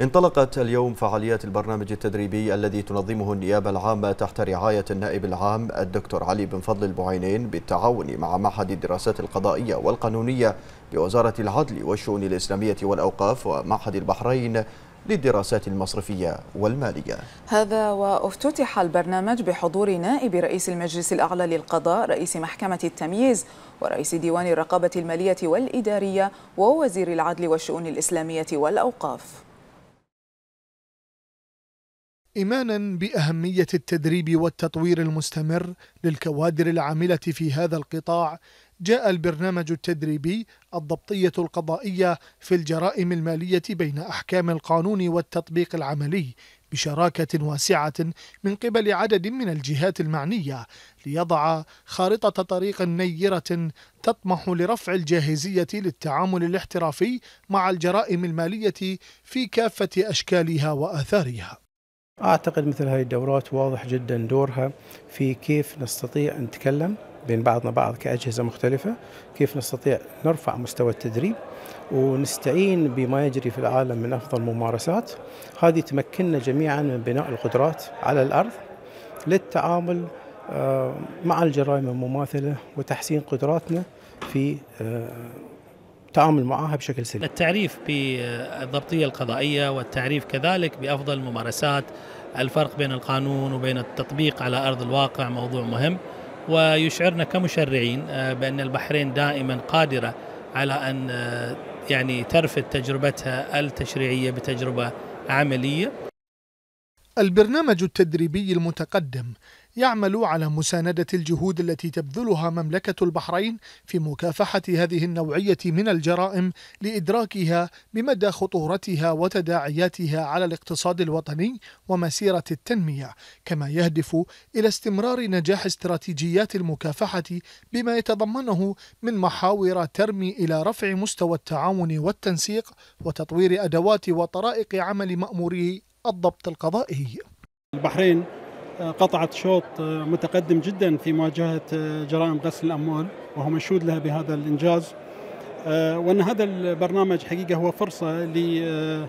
انطلقت اليوم فعاليات البرنامج التدريبي الذي تنظمه النيابة العامة تحت رعاية النائب العام الدكتور علي بن فضل البعينين بالتعاون مع معهد الدراسات القضائية والقانونية بوزارة العدل والشؤون الإسلامية والأوقاف ومعهد البحرين للدراسات المصرفية والمالية هذا وافتتح البرنامج بحضور نائب رئيس المجلس الأعلى للقضاء رئيس محكمة التمييز ورئيس ديوان الرقابة المالية والإدارية ووزير العدل والشؤون الإسلامية والأوقاف إيمانا بأهمية التدريب والتطوير المستمر للكوادر العاملة في هذا القطاع جاء البرنامج التدريبي الضبطية القضائية في الجرائم المالية بين أحكام القانون والتطبيق العملي بشراكة واسعة من قبل عدد من الجهات المعنية ليضع خارطة طريق نيرة تطمح لرفع الجاهزية للتعامل الاحترافي مع الجرائم المالية في كافة أشكالها وآثارها أعتقد مثل هذه الدورات واضح جدا دورها في كيف نستطيع أن نتكلم بين بعضنا بعض كأجهزة مختلفة كيف نستطيع نرفع مستوى التدريب ونستعين بما يجري في العالم من أفضل الممارسات هذه تمكننا جميعا من بناء القدرات على الأرض للتعامل آه، مع الجرائم المماثلة وتحسين قدراتنا في آه، التعامل معها بشكل سليم التعريف بالضبطية القضائية والتعريف كذلك بأفضل الممارسات الفرق بين القانون وبين التطبيق على أرض الواقع موضوع مهم ويشعرنا كمشرعين آه، بأن البحرين دائما قادرة على أن آه، يعني ترفد تجربتها التشريعية بتجربة عملية البرنامج التدريبي المتقدم يعمل على مساندة الجهود التي تبذلها مملكة البحرين في مكافحة هذه النوعية من الجرائم لإدراكها بمدى خطورتها وتداعياتها على الاقتصاد الوطني ومسيرة التنمية، كما يهدف إلى استمرار نجاح استراتيجيات المكافحة بما يتضمنه من محاور ترمي إلى رفع مستوى التعاون والتنسيق وتطوير أدوات وطرائق عمل مأموري الضبط القضائي. البحرين قطعت شوط آه، متقدم جدا في مواجهة آه، جرائم غسل الأموال وهو مشهود لها بهذا الإنجاز آه، وأن هذا البرنامج حقيقة هو فرصة لي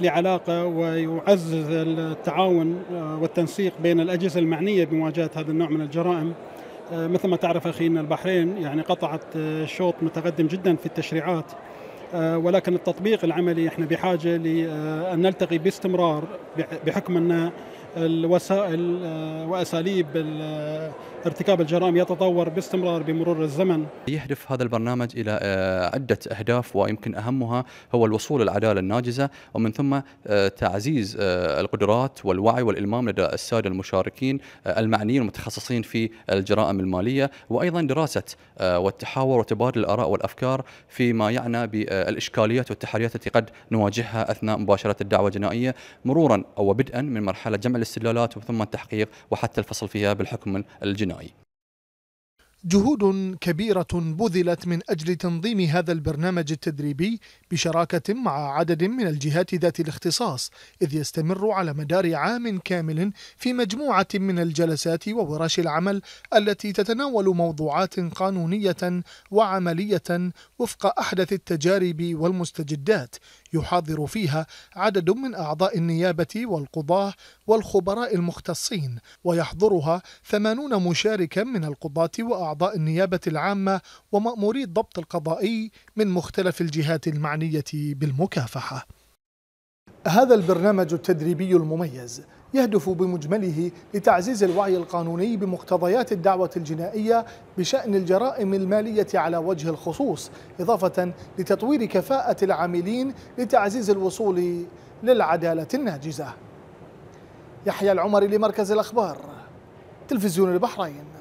لعلاقة ويعزز التعاون والتنسيق بين الأجهزة المعنية بمواجهة هذا النوع من الجرائم مثل ما تعرف أخينا البحرين يعني قطعت شوط متقدم جدا في التشريعات ولكن التطبيق العملي احنا بحاجة لأن نلتقي باستمرار بحكم أن الوسائل آه، واساليب آه، ارتكاب الجرائم يتطور باستمرار بمرور الزمن. يهدف هذا البرنامج الى آه، عده اهداف ويمكن اهمها هو الوصول للعداله الناجزه ومن ثم تعزيز القدرات والوعي والالمام لدى الساده المشاركين المعنيين المتخصصين في الجرائم الماليه وايضا دراسه والتحاور وتبادل الاراء والافكار فيما يعنى بالاشكاليات والتحديات التي قد نواجهها اثناء مباشره الدعوه الجنائيه مرورا او بدءا من مرحله جمع الاستدلالات ثم التحقيق وحتى الفصل فيها بالحكم الجنائي جهود كبيرة بذلت من أجل تنظيم هذا البرنامج التدريبي بشراكة مع عدد من الجهات ذات الاختصاص إذ يستمر على مدار عام كامل في مجموعة من الجلسات وورش العمل التي تتناول موضوعات قانونية وعملية وفق أحدث التجارب والمستجدات يحاضر فيها عدد من أعضاء النيابة والقضاة والخبراء المختصين ويحضرها ثمانون مشاركا من القضاة وأعضاء النيابة العامة ومأموري الضبط القضائي من مختلف الجهات المعنية بالمكافحة هذا البرنامج التدريبي المميز يهدف بمجمله لتعزيز الوعي القانوني بمقتضيات الدعوة الجنائية بشأن الجرائم المالية على وجه الخصوص إضافة لتطوير كفاءة العاملين لتعزيز الوصول للعدالة الناجزة يحيى العمر لمركز الأخبار تلفزيون البحرين